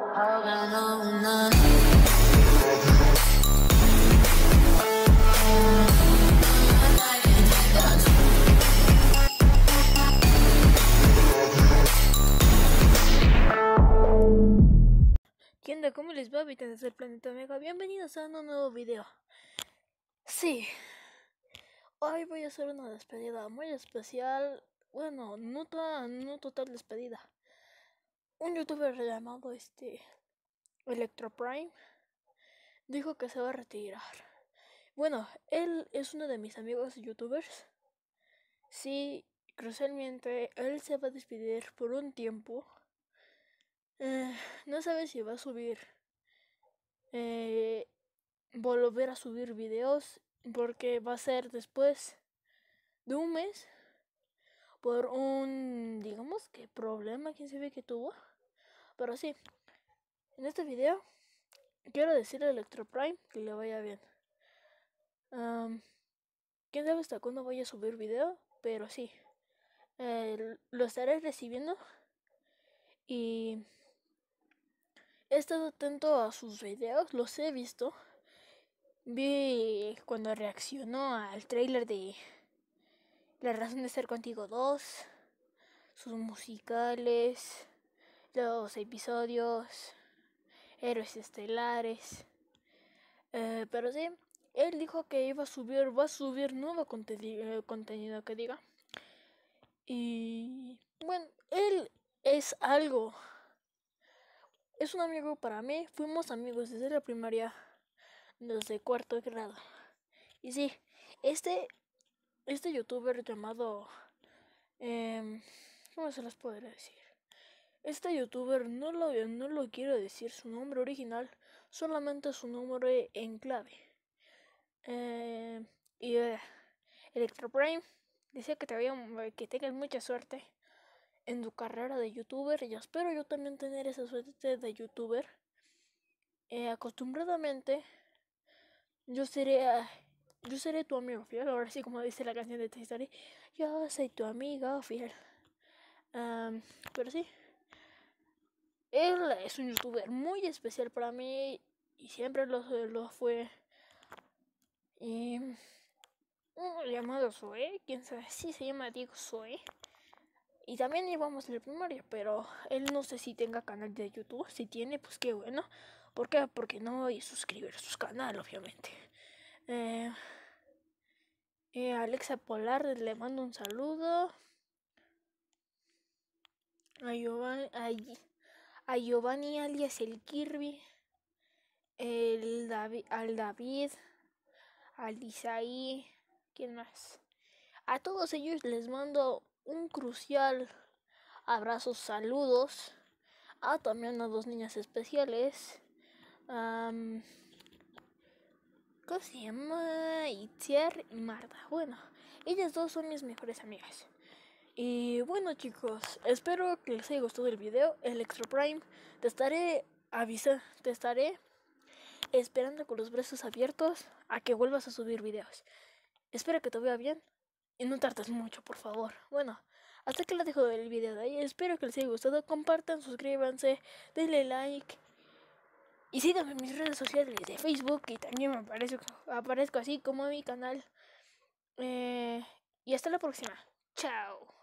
¿Qué de ¿Cómo les va, habitantes del planeta Omega? Bienvenidos a un nuevo video. Sí, hoy voy a hacer una despedida muy especial. Bueno, no, toda, no total despedida un youtuber llamado este Electro Prime dijo que se va a retirar. Bueno, él es uno de mis amigos youtubers. Sí, crucialmente él se va a despedir por un tiempo. Eh, no sabe si va a subir. Eh, volver a subir videos porque va a ser después de un mes por un digamos que problema se ve que tuvo pero sí, en este video quiero decirle a Electro Prime que le vaya bien. ¿Quién sabe hasta cuándo voy a subir video? Pero sí, eh, lo estaré recibiendo. Y he estado atento a sus videos, los he visto. Vi cuando reaccionó al trailer de La razón de ser contigo 2, sus musicales, los episodios, héroes estelares. Eh, pero sí, él dijo que iba a subir, va a subir nuevo eh, contenido que diga. Y bueno, él es algo. Es un amigo para mí, fuimos amigos desde la primaria, desde cuarto grado. Y sí, este, este youtuber llamado... Em, ¿Cómo se los podría decir? Este youtuber no lo, no lo quiero decir su nombre original, solamente su nombre en clave. Eh, y eh, Electro Prime decía que te que tengas mucha suerte en tu carrera de youtuber y espero yo también tener esa suerte de youtuber. Eh, acostumbradamente yo seré ah, yo seré tu amigo fiel, ahora sí como dice la canción de Toy yo soy tu amiga fiel. pero sí. Él es un youtuber muy especial para mí y siempre lo, fue. Un mm, llamado Zoe, quién sabe sí, se llama Diego Zoe. Y también íbamos en el primario pero él no sé si tenga canal de YouTube. Si tiene, pues qué bueno. ¿Por qué? Porque no voy a suscribir a sus canales, obviamente. Eh, eh, Alexa Polar, le mando un saludo. A Giovanni, a Giovanni alias el Kirby, el al David, al Isaí, ¿quién más? A todos ellos les mando un crucial abrazo, saludos. A ah, también a dos niñas especiales. ¿Cómo se llama? Itziar y Marta. Bueno, ellas dos son mis mejores amigas. Y bueno chicos, espero que les haya gustado el video, el Extra Prime. Te estaré avisando, te estaré esperando con los brazos abiertos a que vuelvas a subir videos. Espero que te vea bien y no tardes mucho, por favor. Bueno, hasta que les dejo el video de ahí. Espero que les haya gustado. Compartan, suscríbanse, denle like. Y síganme en mis redes sociales de Facebook y también me aparezco, aparezco así como en mi canal. Eh, y hasta la próxima. Chao.